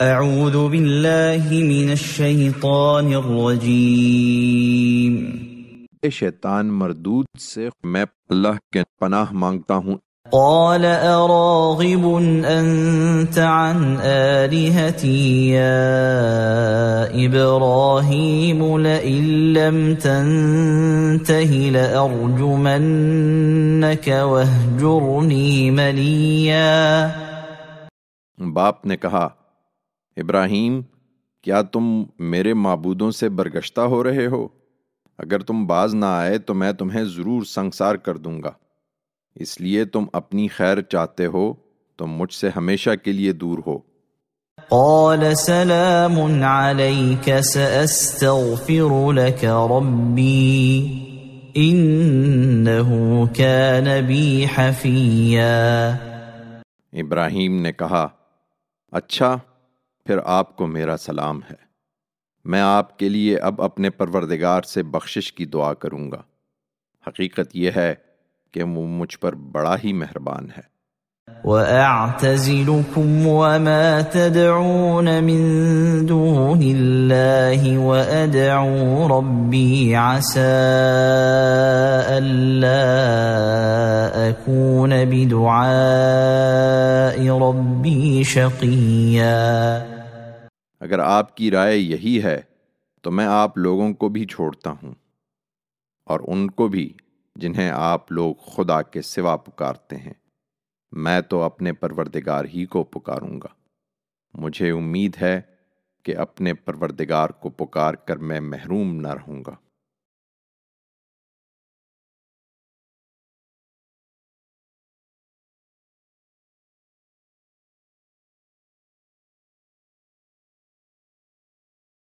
أعوذ بالله من الشيطان الرجيم شیطان مردود سے میں اللہ کے پناہ مانگتا ہوں قال أراغب أنت عن آلهتي يا إبراهيم لئن لم تنته لأرجمنك واهجرني مليا باپ نے کہا ابراہیم کیا تم میرے معبودوں سے برگشتہ ہو رہے ہو اگر تم باز نہ آئے تو میں تمہیں ضرور سنسار کر دوں گا اس لیے تم اپنی خیر چاہتے ہو تو مجھ سے ہمیشہ کے لیے دور ہو حفیا ابراہیم نے کہا اچھا پھر آپ کو میرا سلام ہے میں آپ کے لیے اب اپنے پروردگار سے بخشش کی دعا کروں گا حقیقت یہ ہے کہ وہ مجھ پر بڑا ہی مہربان ہے وَأَعْتَزِلُكُمْ وَمَا تَدْعُونَ مِن دُونِ اللَّهِ وَأَدْعُوا رَبِّي عَسَىٰ أَلَّا أَكُونَ بِدُعَاءِ رَبِّي شَقِيًّا اگر آپ کی رائے یہی ہے تو میں آپ لوگوں کو بھی چھوڑتا ہوں اور ان کو بھی جنہیں آپ لوگ خدا کے سوا پکارتے ہیں میں تو اپنے پروردگار ہی کو پکاروں گا مجھے امید ہے کہ اپنے پروردگار کو پکار کر میں محروم نہ رہوں گا